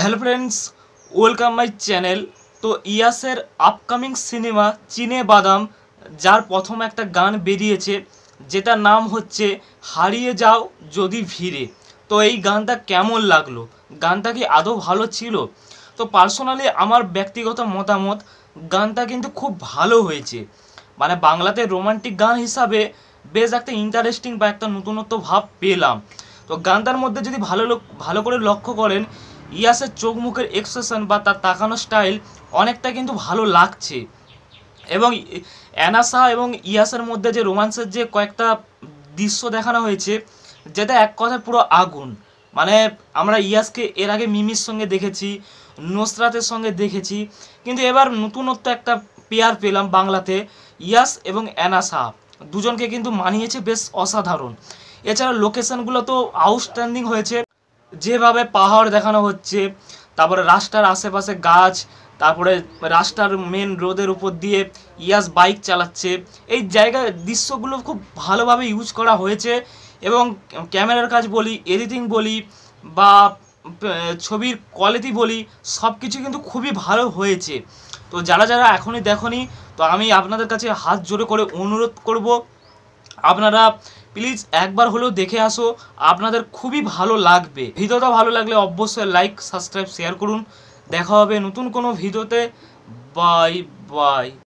hello friends welcome my channel তো ইয়াসের upcoming cinema চিনে বাদাম যার প্রথম একটা গান বেরিয়েছে যেটার নাম হচ্ছে হারিয়ে যাও যদি ভিড়ে তো এই গানটা কেমন লাগলো গানটা কি আদৌ ভালো ছিল তো পার্সোনালি আমার ব্যক্তিগত মতামত গানটা কিন্তু খুব ভালো হয়েছে মানে বাংলাতে রোমান্টিক গান হিসাবে বেশ একটা ইন্টারেস্টিং বা একটা নতুনত্ব ভাব পেলাম তো গানটার মধ্যে যদি ভালো ভালো করে লক্ষ্য করেন ইয়াসের চোখ মুখের এক্সপ্রেশন বা তার তাকানো স্টাইল অনেকটা কিন্তু ভালো লাগছে এবং অ্যানাসা এবং ইয়াসের মধ্যে যে রোমান্সের যে কয়েকটা দৃশ্য দেখানো হয়েছে যেটা এক কথায় পুরো আগুন মানে আমরা ইয়াসকে এর আগে মিমির সঙ্গে দেখেছি নুসরাতের সঙ্গে দেখেছি কিন্তু এবার নতুনত্ব একটা পেয়ার পেলাম বাংলাতে ইয়াস এবং অ্যানাসা দুজনকে কিন্তু মানিয়েছে বেশ অসাধারণ এছাড়া লোকেশানগুলো তো আউটস্ট্যান্ডিং হয়েছে যেভাবে পাহাড় দেখানো হচ্ছে তারপরে রাস্তার আশেপাশে গাছ তারপরে রাস্তার মেন রোডের উপর দিয়ে ইয়াস বাইক চালাচ্ছে এই জায়গার দৃশ্যগুলো খুব ভালোভাবে ইউজ করা হয়েছে এবং ক্যামেরার কাজ বলি এডিটিং বলি বা ছবির কোয়ালিটি বলি সব কিছু কিন্তু খুবই ভালো হয়েছে তো যারা যারা এখনই দেখনি তো আমি আপনাদের কাছে হাত জোরে করে অনুরোধ করব আপনারা প্লিজ একবার হলেও দেখে আসো আপনাদের খুবই ভালো লাগবে ভিডিওটা ভালো লাগলে অবশ্যই লাইক সাবস্ক্রাইব শেয়ার করুন দেখা হবে নতুন কোনো ভিডিওতে বাই বাই